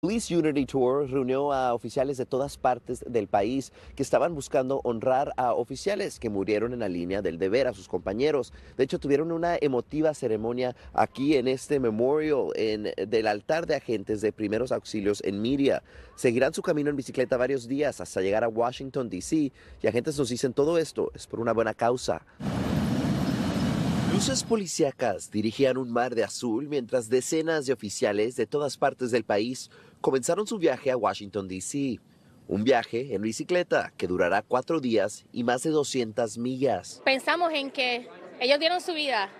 Police Unity Tour reunió a oficiales de todas partes del país que estaban buscando honrar a oficiales que murieron en la línea del deber, a sus compañeros. De hecho, tuvieron una emotiva ceremonia aquí en este memorial en, del altar de agentes de primeros auxilios en Miria. Seguirán su camino en bicicleta varios días hasta llegar a Washington, D.C. Y agentes nos dicen todo esto es por una buena causa. Luces policíacas dirigían un mar de azul mientras decenas de oficiales de todas partes del país comenzaron su viaje a Washington, D.C. Un viaje en bicicleta que durará cuatro días y más de 200 millas. Pensamos en que ellos dieron su vida.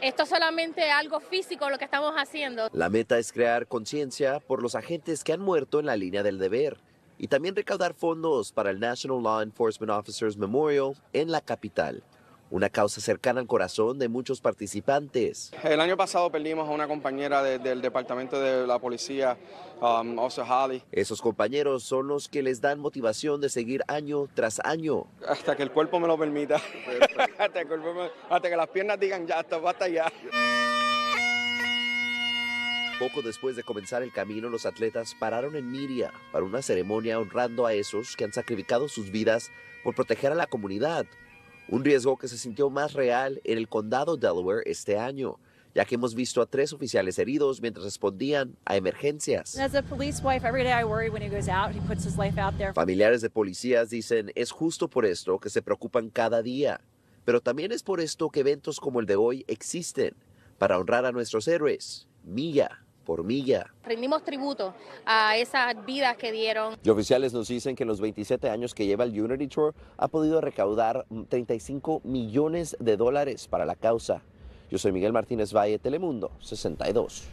Esto es solamente algo físico lo que estamos haciendo. La meta es crear conciencia por los agentes que han muerto en la línea del deber y también recaudar fondos para el National Law Enforcement Officers Memorial en la capital una causa cercana al corazón de muchos participantes. El año pasado perdimos a una compañera del departamento de la policía, um, Esos compañeros son los que les dan motivación de seguir año tras año. Hasta que el cuerpo me lo permita, hasta, que las piernas digan ya, hasta, hasta ya. Poco después de comenzar el camino, los atletas pararon en Miria para una ceremonia honrando a esos que han sacrificado sus vidas por proteger a la comunidad un riesgo que se sintió más real en el condado Delaware este año ya que hemos visto a tres oficiales heridos mientras respondían a emergencias. Familiares de policías dicen, es justo por esto que se preocupan cada día, pero también es por esto que eventos como el de hoy existen, para honrar a nuestros héroes. Milla por milla. Rendimos tributo a esas vidas que dieron. Y oficiales nos dicen que en los 27 años que lleva el Unity Tour ha podido recaudar 35 millones de dólares para la causa. Yo soy Miguel Martínez Valle, Telemundo 62.